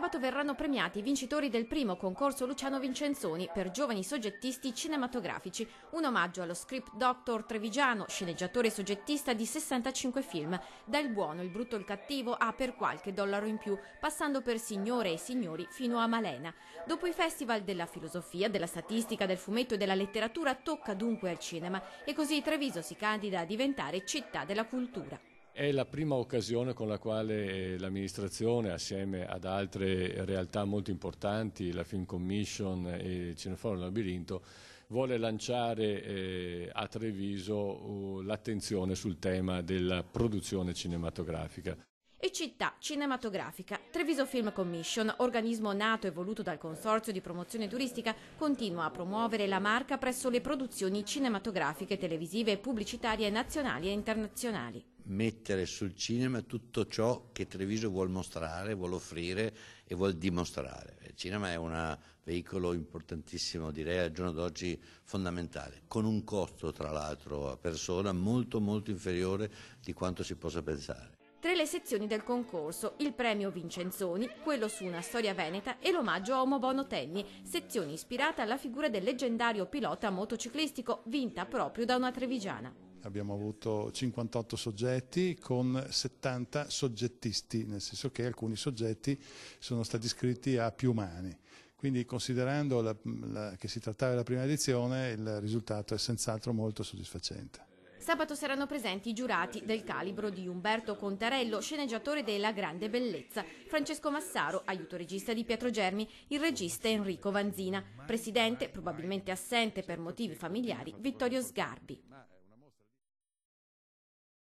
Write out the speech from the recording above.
sabato verranno premiati i vincitori del primo concorso Luciano Vincenzoni per giovani soggettisti cinematografici, un omaggio allo script doctor trevigiano, sceneggiatore e soggettista di 65 film, da Il buono, il brutto e il cattivo a Per qualche dollaro in più, passando per Signore e Signori fino a Malena. Dopo i festival della filosofia, della statistica, del fumetto e della letteratura tocca dunque al cinema e così Treviso si candida a diventare città della cultura. È la prima occasione con la quale l'amministrazione, assieme ad altre realtà molto importanti, la Film Commission e Cineforum Labirinto, vuole lanciare eh, a Treviso uh, l'attenzione sul tema della produzione cinematografica. E città cinematografica. Treviso Film Commission, organismo nato e voluto dal Consorzio di Promozione Turistica, continua a promuovere la marca presso le produzioni cinematografiche, televisive e pubblicitarie nazionali e internazionali mettere sul cinema tutto ciò che Treviso vuole mostrare, vuole offrire e vuole dimostrare. Il cinema è un veicolo importantissimo, direi al giorno d'oggi fondamentale, con un costo tra l'altro a persona molto molto inferiore di quanto si possa pensare. Tra le sezioni del concorso, il premio Vincenzoni, quello su una storia veneta e l'omaggio a Omo Bono Tenni, sezione ispirata alla figura del leggendario pilota motociclistico vinta proprio da una trevigiana abbiamo avuto 58 soggetti con 70 soggettisti, nel senso che alcuni soggetti sono stati iscritti a più mani. Quindi considerando la, la, che si trattava della prima edizione, il risultato è senz'altro molto soddisfacente. Sabato saranno presenti i giurati del calibro di Umberto Contarello, sceneggiatore della Grande Bellezza, Francesco Massaro, aiuto regista di Pietro Germi, il regista Enrico Vanzina, presidente, probabilmente assente per motivi familiari, Vittorio Sgarbi.